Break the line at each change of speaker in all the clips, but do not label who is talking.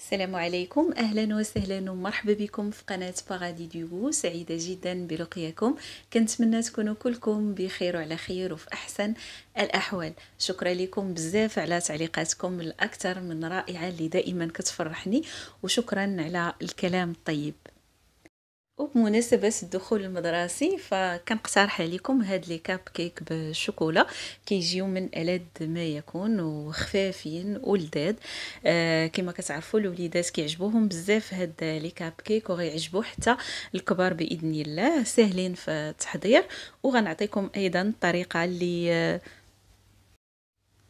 السلام عليكم اهلا وسهلا ومرحبا بكم في قناه باغادي ديبو سعيده جدا بلقياكم كنتمنى تكونوا كلكم بخير وعلى خير وفي احسن الاحوال شكرا لكم بزاف على تعليقاتكم الاكثر من رائعه اللي دائما كتفرحني وشكرا على الكلام الطيب وبمناسبة الدخول المدرسي فكنقترح عليكم هاد لي كاب كيك بالشوكولا كيجيو من ألد ما يكون وخفافين ولداد آه كما كتعرفوا الوليدات كيعجبوهم بزاف هاد لي كاب كيك وغيعجبو حتى الكبار بإذن الله ساهلين في التحضير وغنعطيكم أيضا الطريقة اللي آه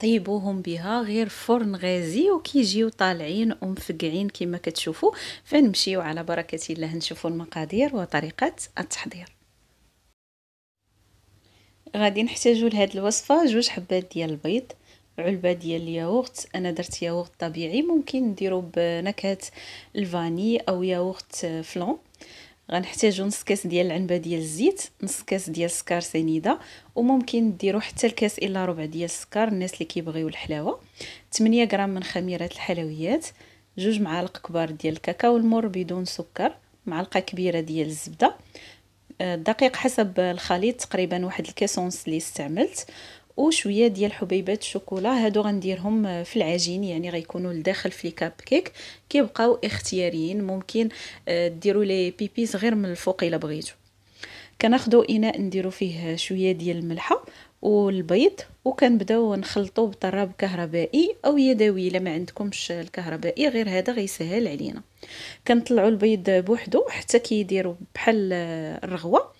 طيبوهم بها غير فرن غازي وكيجيو طالعين ومفقعين كما كتشوفوا فنمشيو على بركه الله نشوفوا المقادير وطريقه التحضير غادي نحتاجو لهاد الوصفه جوج حبات ديال البيض علبه ديال الياغورت انا درت ياغورت طبيعي ممكن نديرو بنكهه الفاني او ياغورت فلون غنحتاجو نص كاس ديال العنبه ديال الزيت نص كاس ديال السكر سنيده وممكن ديرو حتى الكاس الا ربع ديال السكر الناس اللي كيبغيو الحلاوه 8 غرام من خميره الحلويات جوج معالق كبار ديال الكاكاو المر بدون سكر معلقه كبيره ديال الزبده الدقيق آه، حسب الخليط تقريبا واحد الكاس ونص اللي استعملت وشويه ديال حبيبات الشوكولا هادو غنديرهم آه، في العجين يعني غيكونوا لداخل في الكاب كيك كيبقاو اختياريين ممكن آه، ديروا لي بيبيس غير من الفوق الا بغيتو كناخدو اناء نديرو فيه شويه ديال الملحه والبيض وكنبداو نخلطو بطراب كهربائي او يدوي الا ما عندكمش الكهربائي غير هذا غيسهل علينا كنطلعو البيض بوحدو حتى كيديروا بحال آه، الرغوه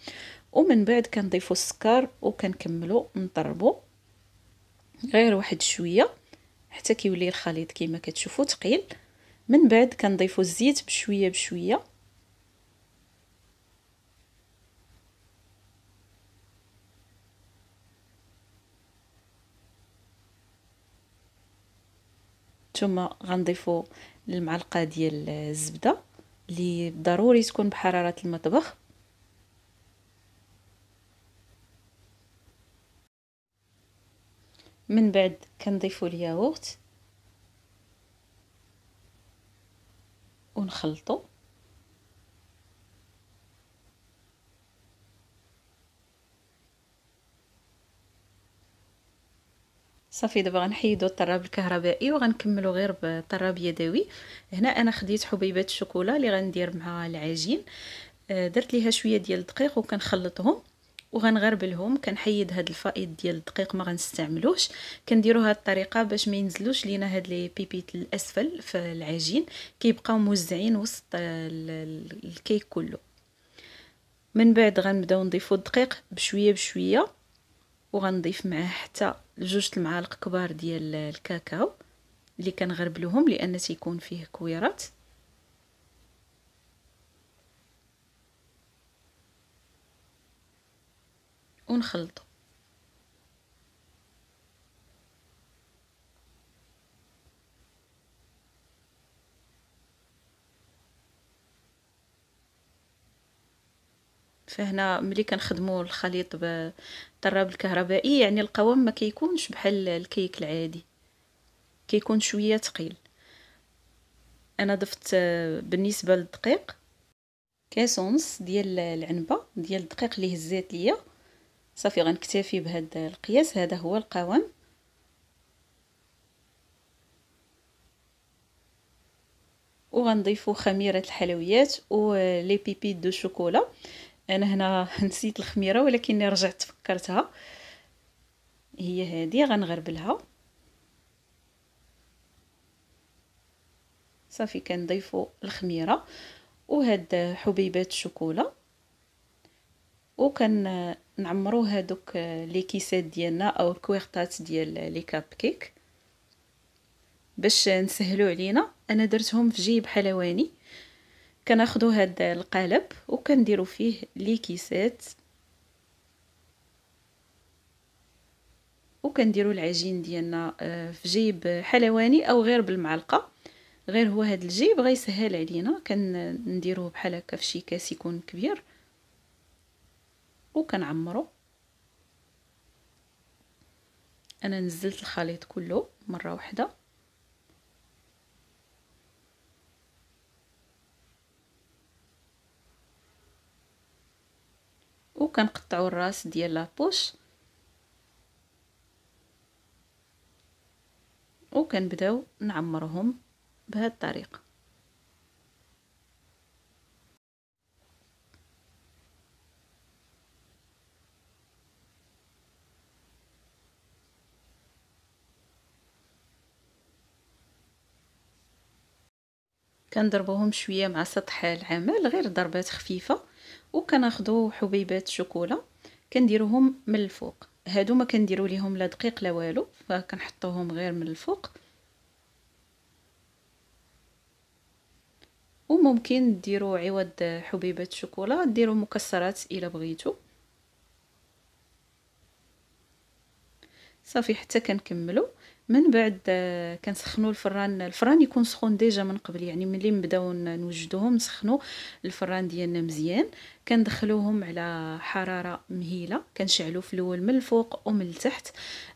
ومن بعد كنضيفو السكر وكنكملوا نطربو غير واحد شويه حتى كيولي الخليط كما كتشوفوا ثقيل من بعد كنضيفوا الزيت بشويه بشويه ثم غنضيفوا المعلقه ديال الزبده اللي ضروري تكون بحراره المطبخ من بعد كنضيفوا الياغورت ونخلطوا صافي دابا غنحيدو الطراب الكهربائي وغنكملو غير بطراب يدوي هنا انا خديت حبيبات الشوكولا اللي غندير معها العجين آه، درت ليها شويه ديال الدقيق وكنخلطهم وغنغربلهم كنحيد هاد الفائض ديال الدقيق ما غنستعملوش كنديرو هاد الطريقه باش ما ينزلوش لينا هاد لي بيبيت الاسفل في العجين كيبقاو موزعين وسط الكيك كله من بعد غنبداو نضيفو الدقيق بشويه بشويه وغنضيف معاه حتى جوج المعالق كبار ديال الكاكاو اللي كنغربلوهم لان تيكون فيه كويرات ونخلطه فهنا ملي كنخدموا الخليط بالطراب الكهربائي يعني القوام ما كيكونش بحال الكيك العادي كيكون شويه ثقيل انا ضفت بالنسبه للدقيق كاسونس ديال العنبه ديال الدقيق اللي هزات ليا صافي غنكتفي بهذا القياس هذا هو القوام وغنضيفو خميره الحلويات ولي بيبي دو شوكولا انا هنا نسيت الخميره ولكن رجعت فكرتها هي هذه غنغربلها صافي كنضيفو الخميره وهاد حبيبات الشوكولا وكان نعمرو هادوك لي كيسات ديالنا او الكويرطات ديال لي كاب كيك باش نسهلو علينا انا درتهم في جيب حلواني كناخدو هاد القالب وكنديرو فيه لي كيسات وكنديرو العجين ديالنا آه، في جيب حلواني او غير بالمعلقه غير هو هاد الجيب غيسهل علينا كنديروه بحال هكا في شي كاس يكون كبير وكنعمرو انا نزلت الخليط كله مره واحده وكنقطعوا الراس ديال لابوش وكنبداو نعمرهم بهذه الطريقه كنضربوهم شويه مع سطح العمل غير ضربات خفيفه وكناخذوا حبيبات شوكولا كنديروهم من الفوق هادو ما كنديروا ليهم لا دقيق لا والو فكنحطوهم غير من الفوق وممكن ديروا عوض حبيبات شوكولا ديروا مكسرات الى بغيتو صافي حتى كنكملوا من بعد آه، كنسخنوا الفران الفران يكون سخون ديجا من قبل يعني ملي نبداو نوجدوهم نسخنوا الفران ديالنا مزيان كندخلوهم على حراره مهيله كنشعلو في الاول من الفوق ومن التحت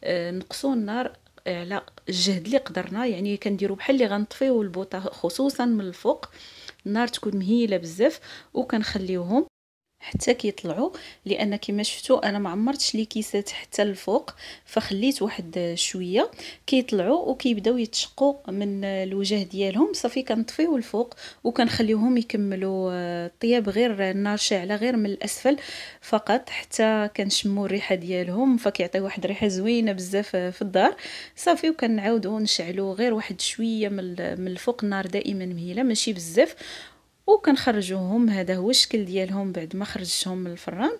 آه، نقصوا النار على الجهد اللي قدرنا يعني كنديرو بحال اللي غنطفيو البوطه خصوصا من الفوق النار تكون مهيله بزاف وكنخليوهم حتى كيطلعوا لان كما شفتوا انا ما عمرتش لي كيسات حتى الفوق فخليت واحد شويه كيطلعوا وكيبداو يتشقوا من الوجه ديالهم صافي كنطفيو الفوق وكنخليوهم يكملوا الطياب آه، غير النار شاعله غير من الاسفل فقط حتى كنشموا الريحه ديالهم فكيعطي واحد الريحه زوينه بزاف آه، في الدار صافي وكنعاودوا نشعلوا غير واحد شويه من الفوق النار دائما مهيله ماشي بزاف وكنخرجوهم هذا هو الشكل ديالهم بعد ما خرجتهم من الفران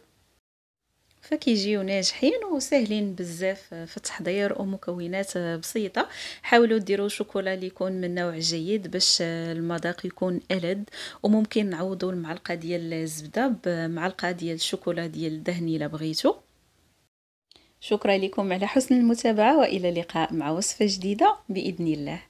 فكيجيو ناجحين وساهلين بزاف في التحضير ومكونات بسيطه حاولوا ديروا شوكولا اللي يكون من نوع جيد باش المذاق يكون الد وممكن نعوضوا المعلقه ديال الزبده بمعلقه ديال الشوكولا ديال الدهن الا بغيتو شكرا لكم على حسن المتابعه والى اللقاء مع وصفه جديده باذن الله